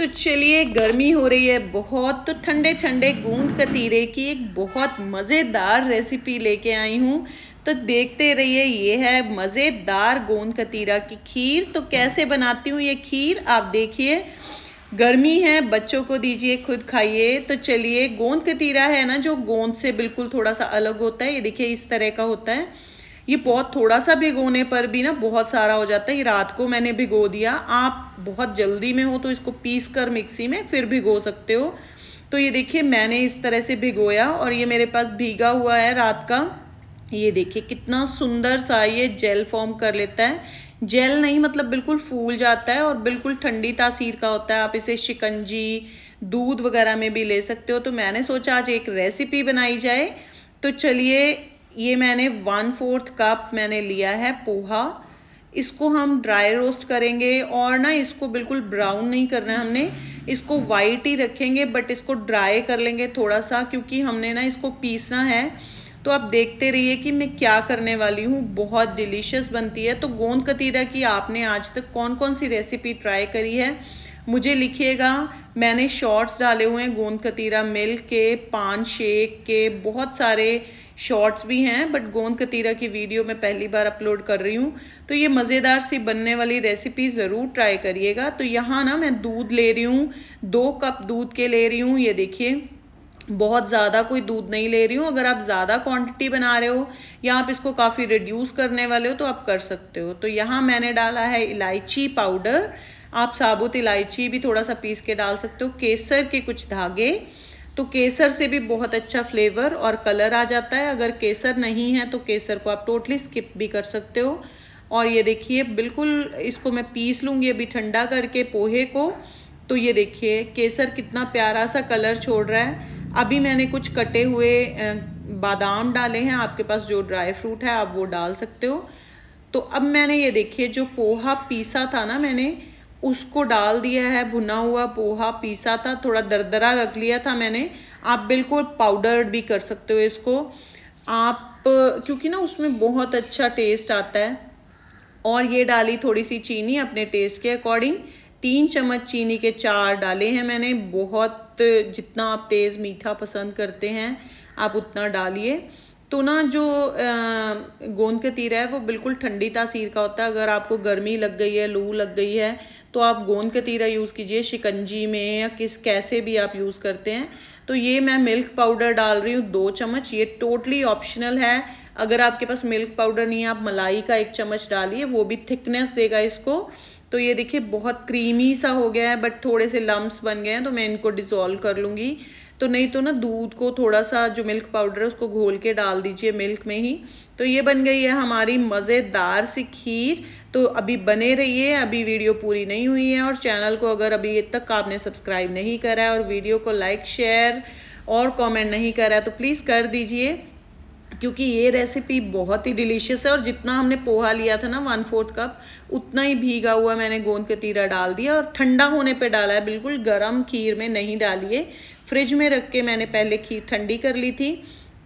तो चलिए गर्मी हो रही है बहुत तो ठंडे ठंडे गूंद कतीरे की एक बहुत मज़ेदार रेसिपी लेके आई हूँ तो देखते रहिए ये है मज़ेदार गोंद कतीरा की खीर तो कैसे बनाती हूँ ये खीर आप देखिए गर्मी है बच्चों को दीजिए खुद खाइए तो चलिए गोंद कतीरा है ना जो गोंद से बिल्कुल थोड़ा सा अलग होता है ये देखिए इस तरह का होता है ये बहुत थोड़ा सा भिगोने पर भी ना बहुत सारा हो जाता है ये रात को मैंने भिगो दिया आप बहुत जल्दी में हो तो इसको पीस कर मिक्सी में फिर भिगो सकते हो तो ये देखिए मैंने इस तरह से भिगोया और ये मेरे पास भीगा हुआ है रात का ये देखिए कितना सुंदर सा ये जेल फॉर्म कर लेता है जेल नहीं मतलब बिल्कुल फूल जाता है और बिल्कुल ठंडी तासीर का होता है आप इसे शिकंजी दूध वगैरह में भी ले सकते हो तो मैंने सोचा आज एक रेसिपी बनाई जाए तो चलिए ये मैंने वन फोर्थ कप मैंने लिया है पोहा इसको हम ड्राई रोस्ट करेंगे और ना इसको बिल्कुल ब्राउन नहीं करना है हमने इसको वाइट ही रखेंगे बट इसको ड्राई कर लेंगे थोड़ा सा क्योंकि हमने ना इसको पीसना है तो आप देखते रहिए कि मैं क्या करने वाली हूँ बहुत डिलीशियस बनती है तो गोंद कतीरा की आपने आज तक कौन कौन सी रेसिपी ट्राई करी है मुझे लिखिएगा मैंने शॉर्ट्स डाले हुए हैं गोंद कतीरा मिल्क के पान शेक के बहुत सारे शॉर्ट्स भी हैं बट गोंद कतीरा की वीडियो मैं पहली बार अपलोड कर रही हूँ तो ये मज़ेदार सी बनने वाली रेसिपी ज़रूर ट्राई करिएगा तो यहाँ ना मैं दूध ले रही हूँ दो कप दूध के ले रही हूँ ये देखिए बहुत ज़्यादा कोई दूध नहीं ले रही हूँ अगर आप ज़्यादा क्वांटिटी बना रहे हो या आप इसको काफ़ी रिड्यूस करने वाले हो तो आप कर सकते हो तो यहाँ मैंने डाला है इलायची पाउडर आप साबुत इलायची भी थोड़ा सा पीस के डाल सकते हो केसर के कुछ धागे तो केसर से भी बहुत अच्छा फ्लेवर और कलर आ जाता है अगर केसर नहीं है तो केसर को आप टोटली स्किप भी कर सकते हो और ये देखिए बिल्कुल इसको मैं पीस लूँगी अभी ठंडा करके पोहे को तो ये देखिए केसर कितना प्यारा सा कलर छोड़ रहा है अभी मैंने कुछ कटे हुए बादाम डाले हैं आपके पास जो ड्राई फ्रूट है आप वो डाल सकते हो तो अब मैंने ये देखिए जो पोहा पीसा था ना मैंने उसको डाल दिया है भुना हुआ पोहा पीसा था थोड़ा दरदरा रख लिया था मैंने आप बिल्कुल पाउडर भी कर सकते हो इसको आप क्योंकि ना उसमें बहुत अच्छा टेस्ट आता है और ये डाली थोड़ी सी चीनी अपने टेस्ट के अकॉर्डिंग तीन चम्मच चीनी के चार डाले हैं मैंने बहुत जितना आप तेज़ मीठा पसंद करते हैं आप उतना डालिए तो ना जो गोंद का तीरा है वो बिल्कुल ठंडी तासीर का होता है अगर आपको गर्मी लग गई है लू लग गई है तो आप गोंद का तीरा यूज़ कीजिए शिकंजी में या किस कैसे भी आप यूज़ करते हैं तो ये मैं मिल्क पाउडर डाल रही हूँ दो चम्मच ये टोटली ऑप्शनल है अगर आपके पास मिल्क पाउडर नहीं है आप मलाई का एक चम्मच डालिए वो भी थिकनेस देगा इसको तो ये देखिए बहुत क्रीमी सा हो गया है बट थोड़े से लम्ब्स बन गए हैं तो मैं इनको डिज़ोल्व कर लूँगी तो नहीं तो ना दूध को थोड़ा सा जो मिल्क पाउडर है उसको घोल के डाल दीजिए मिल्क में ही तो ये बन गई है हमारी मज़ेदार सी खीर तो अभी बने रहिए अभी वीडियो पूरी नहीं हुई है और चैनल को अगर अभी तक आपने सब्सक्राइब नहीं करा है और वीडियो को लाइक शेयर और कमेंट नहीं करा है तो प्लीज़ कर दीजिए क्योंकि ये रेसिपी बहुत ही डिलीशियस है और जितना हमने पोहा लिया था ना वन फोर्थ कप उतना ही भीगा हुआ मैंने गोंद का तीरा डाल दिया और ठंडा होने पे डाला है बिल्कुल गरम खीर में नहीं डालिए फ्रिज में रख के मैंने पहले खीर ठंडी कर ली थी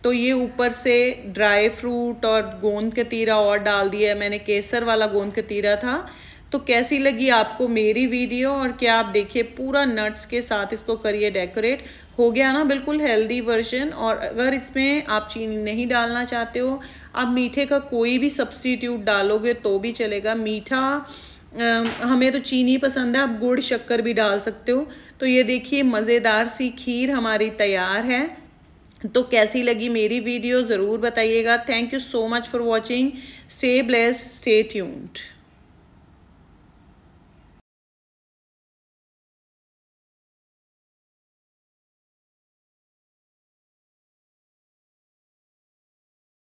तो ये ऊपर से ड्राई फ्रूट और गोंद कतीरा और डाल दिया है मैंने केसर वाला गोंद कतीरा था तो कैसी लगी आपको मेरी वीडियो और क्या आप देखिए पूरा नट्स के साथ इसको करिए डेकोरेट हो गया ना बिल्कुल हेल्दी वर्जन और अगर इसमें आप चीनी नहीं डालना चाहते हो आप मीठे का कोई भी सब्सटीट्यूट डालोगे तो भी चलेगा मीठा हमें तो चीनी पसंद है आप गुड़ शक्कर भी डाल सकते हो तो ये देखिए मज़ेदार सी खीर हमारी तैयार है तो कैसी लगी मेरी वीडियो ज़रूर बताइएगा thank you so much for watching stay bless stay tuned